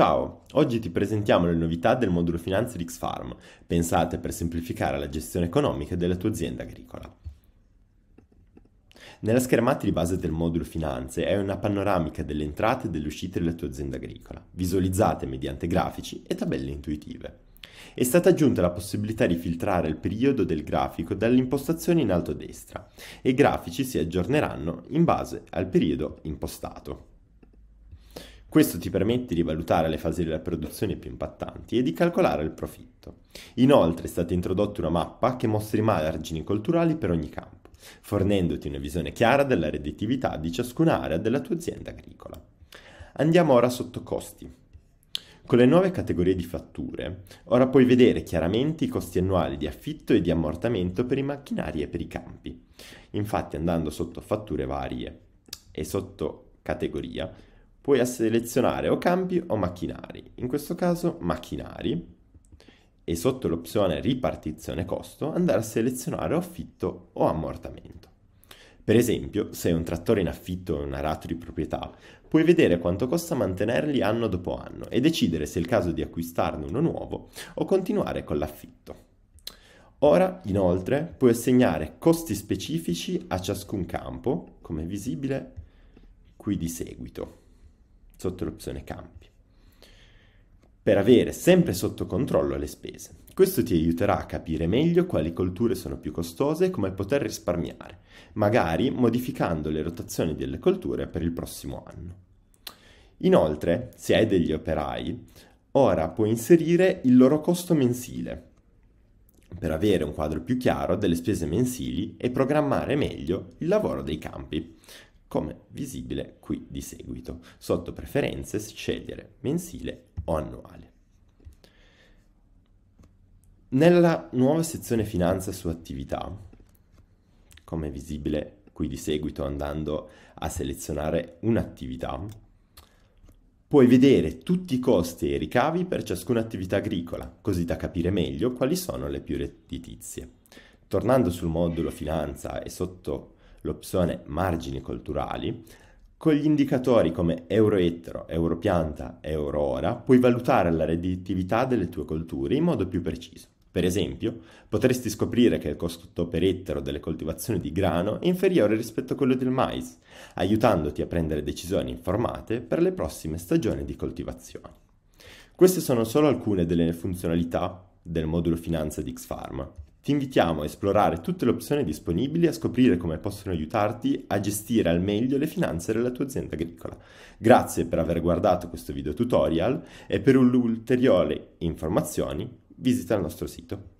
Ciao, oggi ti presentiamo le novità del modulo Finanze di Xfarm, pensate per semplificare la gestione economica della tua azienda agricola. Nella schermata di base del modulo Finanze è una panoramica delle entrate e delle uscite della tua azienda agricola, visualizzate mediante grafici e tabelle intuitive. È stata aggiunta la possibilità di filtrare il periodo del grafico dall'impostazione in alto a destra e i grafici si aggiorneranno in base al periodo impostato. Questo ti permette di valutare le fasi della produzione più impattanti e di calcolare il profitto. Inoltre è stata introdotta una mappa che mostra i margini culturali per ogni campo, fornendoti una visione chiara della redditività di ciascuna area della tua azienda agricola. Andiamo ora sotto costi. Con le nuove categorie di fatture, ora puoi vedere chiaramente i costi annuali di affitto e di ammortamento per i macchinari e per i campi. Infatti andando sotto fatture varie e sotto categoria, puoi selezionare o campi o macchinari. In questo caso macchinari e sotto l'opzione ripartizione costo andare a selezionare o affitto o ammortamento. Per esempio, se hai un trattore in affitto o un arato di proprietà, puoi vedere quanto costa mantenerli anno dopo anno e decidere se è il caso di acquistarne uno nuovo o continuare con l'affitto. Ora, inoltre, puoi assegnare costi specifici a ciascun campo, come visibile qui di seguito sotto l'opzione campi per avere sempre sotto controllo le spese. Questo ti aiuterà a capire meglio quali colture sono più costose e come poter risparmiare, magari modificando le rotazioni delle colture per il prossimo anno. Inoltre, se hai degli operai, ora puoi inserire il loro costo mensile per avere un quadro più chiaro delle spese mensili e programmare meglio il lavoro dei campi come visibile qui di seguito. Sotto preferenze scegliere mensile o annuale. Nella nuova sezione finanza su attività, come visibile qui di seguito andando a selezionare un'attività, puoi vedere tutti i costi e i ricavi per ciascuna attività agricola, così da capire meglio quali sono le più redditizie. Tornando sul modulo finanza e sotto l'opzione margini culturali, con gli indicatori come euro euro euroettaro, euro ora, puoi valutare la redditività delle tue colture in modo più preciso. Per esempio, potresti scoprire che il costo per ettaro delle coltivazioni di grano è inferiore rispetto a quello del mais, aiutandoti a prendere decisioni informate per le prossime stagioni di coltivazione. Queste sono solo alcune delle funzionalità del modulo finanza di Xfarm. Ti invitiamo a esplorare tutte le opzioni disponibili e a scoprire come possono aiutarti a gestire al meglio le finanze della tua azienda agricola. Grazie per aver guardato questo video tutorial e per ulteriori informazioni visita il nostro sito.